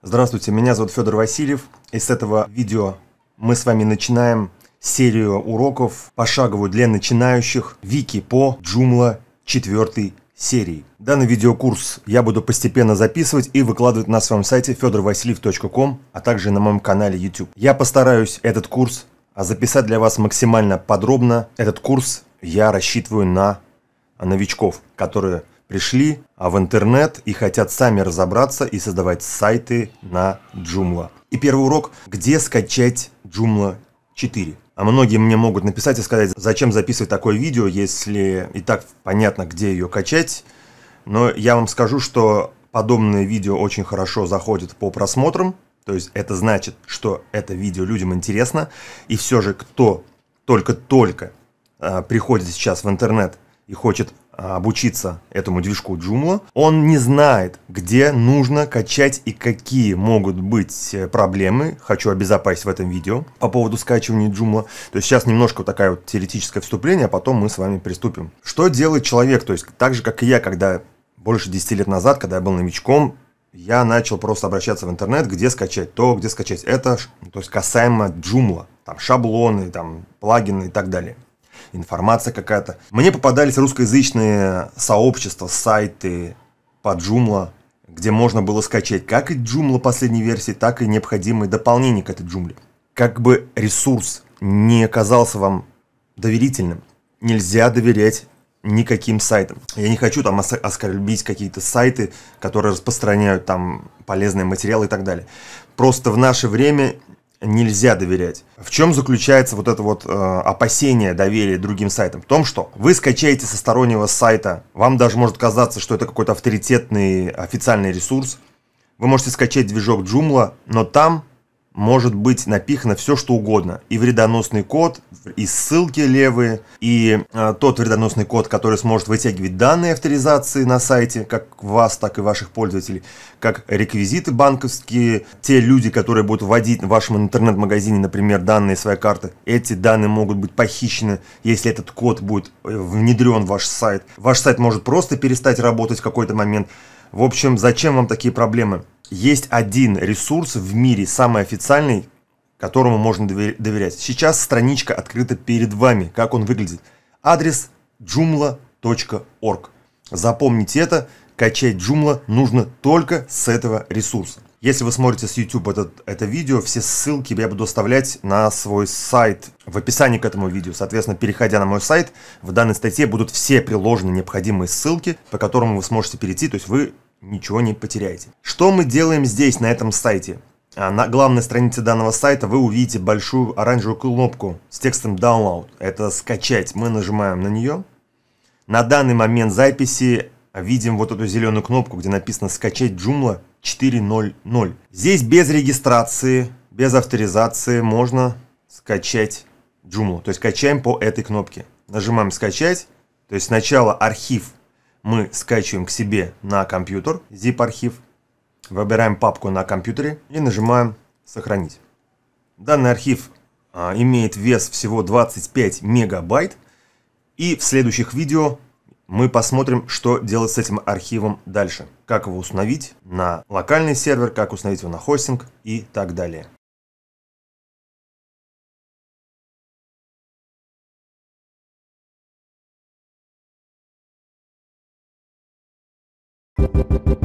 Здравствуйте, меня зовут Федор Васильев. И с этого видео мы с вами начинаем серию уроков пошаговую для начинающих Вики по Joomla 4 серии. Данный видеокурс я буду постепенно записывать и выкладывать на своем сайте fedorvasiliev.com, а также на моем канале YouTube. Я постараюсь этот курс записать для вас максимально подробно. Этот курс я рассчитываю на новичков, которые пришли а в интернет и хотят сами разобраться и создавать сайты на Joomla. И первый урок, где скачать Joomla 4. А многие мне могут написать и сказать, зачем записывать такое видео, если и так понятно, где ее качать. Но я вам скажу, что подобное видео очень хорошо заходит по просмотрам. То есть это значит, что это видео людям интересно. И все же, кто только-только э, приходит сейчас в интернет и хочет а, обучиться этому движку Joomla. Он не знает, где нужно качать и какие могут быть э, проблемы. Хочу обезопасить в этом видео по поводу скачивания Joomla. То есть сейчас немножко такая вот теоретическое вступление, а потом мы с вами приступим. Что делает человек? То есть так же, как и я, когда больше 10 лет назад, когда я был новичком, я начал просто обращаться в интернет, где скачать то, где скачать это, то есть касаемо Joomla. Там шаблоны, там плагины и так далее информация какая-то. Мне попадались русскоязычные сообщества, сайты по Joomla, где можно было скачать как и Joomla последней версии, так и необходимые дополнения к этой Joomla. Как бы ресурс не казался вам доверительным, нельзя доверять никаким сайтам. Я не хочу там оскорбить какие-то сайты, которые распространяют там полезные материалы и так далее. Просто в наше время нельзя доверять. В чем заключается вот это вот э, опасение доверия другим сайтам? В том, что вы скачаете со стороннего сайта, вам даже может казаться, что это какой-то авторитетный официальный ресурс. Вы можете скачать движок Joomla, но там может быть напихано все, что угодно. И вредоносный код, и ссылки левые, и э, тот вредоносный код, который сможет вытягивать данные авторизации на сайте, как вас, так и ваших пользователей, как реквизиты банковские, те люди, которые будут вводить в вашем интернет-магазине, например, данные своей карты, эти данные могут быть похищены, если этот код будет э, внедрен в ваш сайт. Ваш сайт может просто перестать работать в какой-то момент. В общем, зачем вам такие проблемы? Есть один ресурс в мире, самый официальный, которому можно доверять. Сейчас страничка открыта перед вами, как он выглядит. Адрес joomla.org. Запомните это, качать Joomla нужно только с этого ресурса. Если вы смотрите с YouTube этот, это видео, все ссылки я буду оставлять на свой сайт в описании к этому видео. Соответственно, переходя на мой сайт, в данной статье будут все приложены необходимые ссылки, по которым вы сможете перейти, то есть вы ничего не потеряете. Что мы делаем здесь, на этом сайте? А, на главной странице данного сайта вы увидите большую оранжевую кнопку с текстом Download. Это скачать. Мы нажимаем на нее. На данный момент записи видим вот эту зеленую кнопку, где написано скачать Joomla. 4.0.0. Здесь без регистрации, без авторизации можно скачать Joomla. То есть качаем по этой кнопке. Нажимаем «Скачать». То есть сначала архив мы скачиваем к себе на компьютер, zip-архив. Выбираем папку на компьютере и нажимаем «Сохранить». Данный архив а, имеет вес всего 25 мегабайт. И в следующих видео мы посмотрим, что делать с этим архивом дальше. Как его установить на локальный сервер, как установить его на хостинг и так далее. Thank you.